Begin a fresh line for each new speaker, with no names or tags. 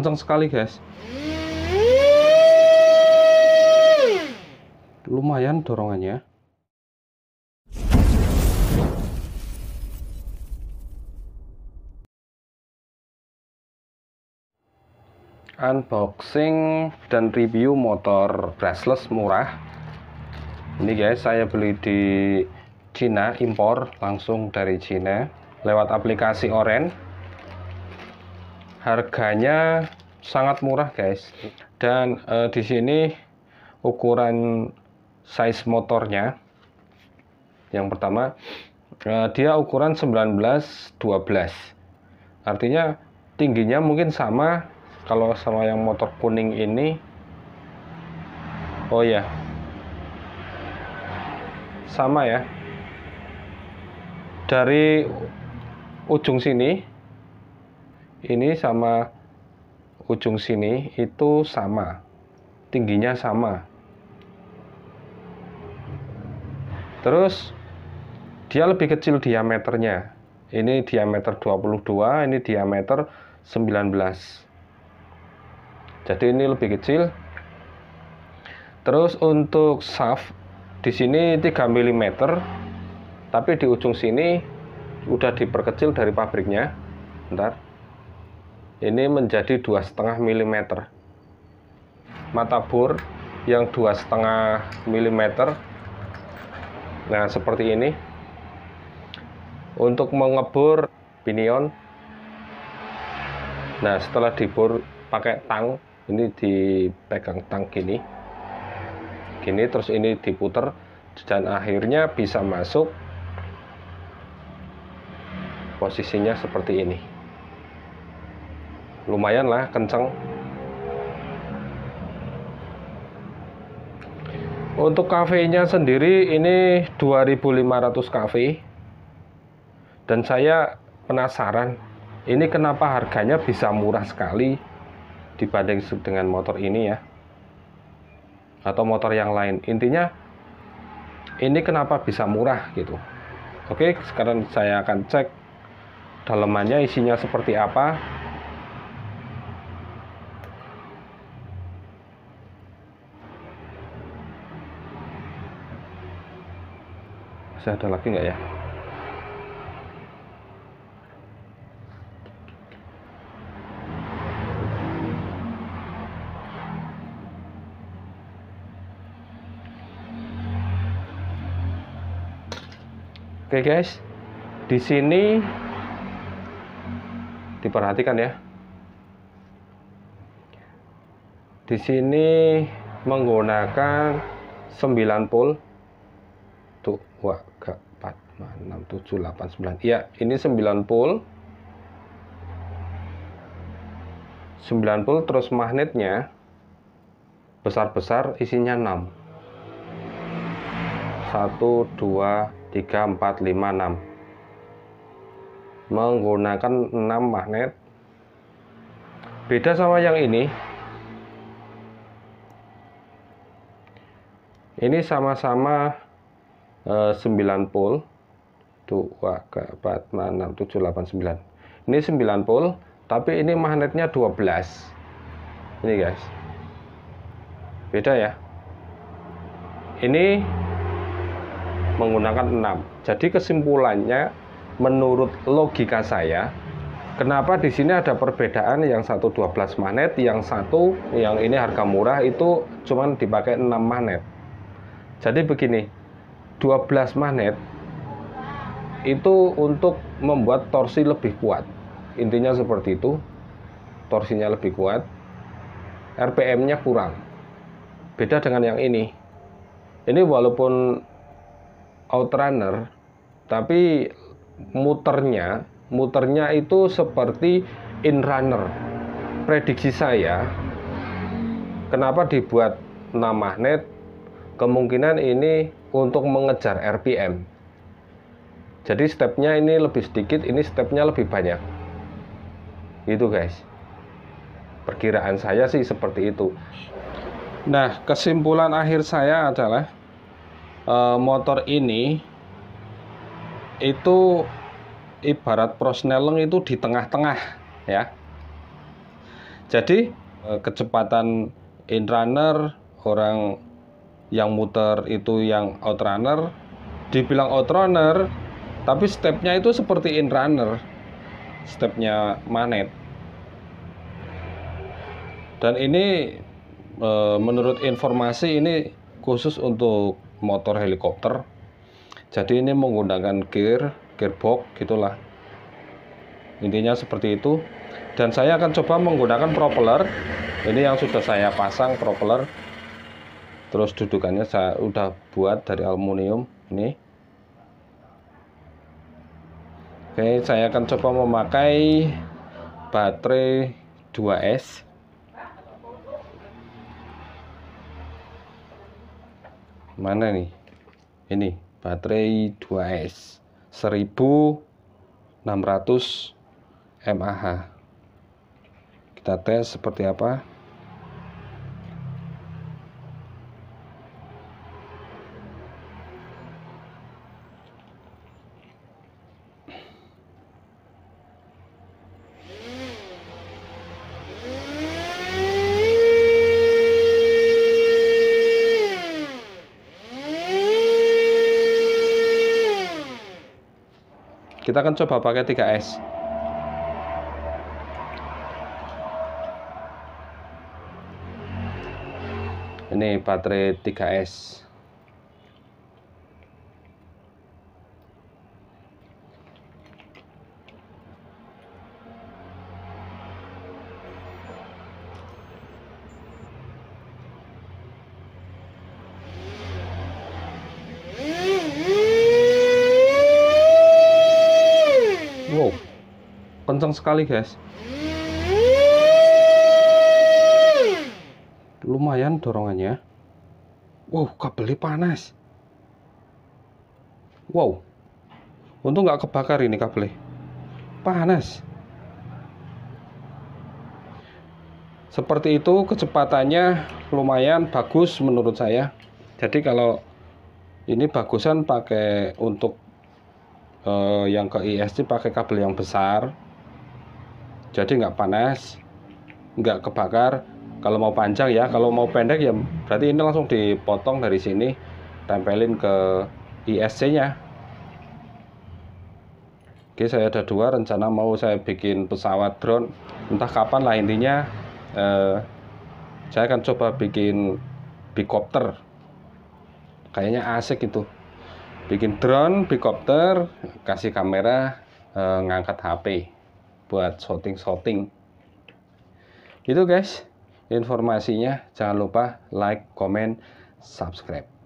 kenceng sekali guys lumayan dorongannya unboxing dan review motor brushless murah ini guys saya beli di Cina impor langsung dari Cina lewat aplikasi Oren harganya sangat murah guys dan e, di sini ukuran size motornya yang pertama e, dia ukuran 19-12, artinya tingginya mungkin sama kalau sama yang motor kuning ini oh ya sama ya dari ujung sini ini sama ujung sini itu sama tingginya sama terus dia lebih kecil diameternya ini diameter 22 ini diameter 19 jadi ini lebih kecil terus untuk shaft di sini 3 mm tapi di ujung sini udah diperkecil dari pabriknya bentar ini menjadi dua setengah mm mata bor yang dua setengah mm nah seperti ini untuk mengebor pinion nah setelah dibor pakai tang ini dipegang tang gini gini terus ini diputer dan akhirnya bisa masuk posisinya seperti ini lumayan lah kenceng untuk kafenya sendiri ini 2500 kafe dan saya penasaran ini kenapa harganya bisa murah sekali dibanding dengan motor ini ya atau motor yang lain intinya ini kenapa bisa murah gitu oke sekarang saya akan cek dalemannya isinya seperti apa masih ada lagi nggak ya Oke okay guys, di sini diperhatikan ya. Di sini menggunakan 9 pol Tuh, wah, 5, 6, 7, 8, 9 iya ini 9 pool 9 pool terus magnetnya besar-besar isinya 6 1, 2, 3, 4, 5, 6 menggunakan 6 magnet beda sama yang ini ini sama-sama 9 eh, pole 1, Waga, Patma, 6, 7, 8, 9. Ini 9 pole, tapi ini magnetnya 12. Ini guys. Beda ya. Ini menggunakan 6. Jadi kesimpulannya menurut logika saya, kenapa di sini ada perbedaan yang satu 12 magnet, yang satu yang ini harga murah itu cuman dipakai 6 magnet. Jadi begini, 12 magnet itu untuk membuat torsi lebih kuat intinya seperti itu torsinya lebih kuat RPM-nya kurang beda dengan yang ini ini walaupun outrunner tapi muternya muternya itu seperti in prediksi saya kenapa dibuat 6 magnet kemungkinan ini untuk mengejar RPM jadi stepnya ini lebih sedikit ini stepnya lebih banyak Itu guys perkiraan saya sih seperti itu nah kesimpulan akhir saya adalah eh, motor ini itu ibarat prosneleng itu di tengah-tengah ya jadi eh, kecepatan inrunner orang yang muter itu yang outrunner dibilang outrunner tapi stepnya itu seperti in runner stepnya manet dan ini e, menurut informasi ini khusus untuk motor helikopter jadi ini menggunakan gear gearbox gitulah intinya seperti itu dan saya akan coba menggunakan propeller ini yang sudah saya pasang propeller terus dudukannya saya udah buat dari aluminium ini Oke, saya akan coba memakai baterai 2S. Mana nih? Ini baterai 2S 1600 mAh. Kita tes seperti apa? Kita akan coba pakai 3S. Ini baterai 3S. kenceng sekali guys lumayan dorongannya wow kabelnya panas wow untung nggak kebakar ini kabelnya panas seperti itu kecepatannya lumayan bagus menurut saya jadi kalau ini bagusan pakai untuk eh, yang ke ISC pakai kabel yang besar jadi nggak panas nggak kebakar kalau mau panjang ya kalau mau pendek ya berarti ini langsung dipotong dari sini tempelin ke ISC nya oke saya ada dua rencana mau saya bikin pesawat drone entah kapan lah intinya eh, saya akan coba bikin bicopter kayaknya asik itu bikin drone bicopter kasih kamera eh, ngangkat HP buat shooting shooting Gitu guys, informasinya. Jangan lupa like, comment, subscribe.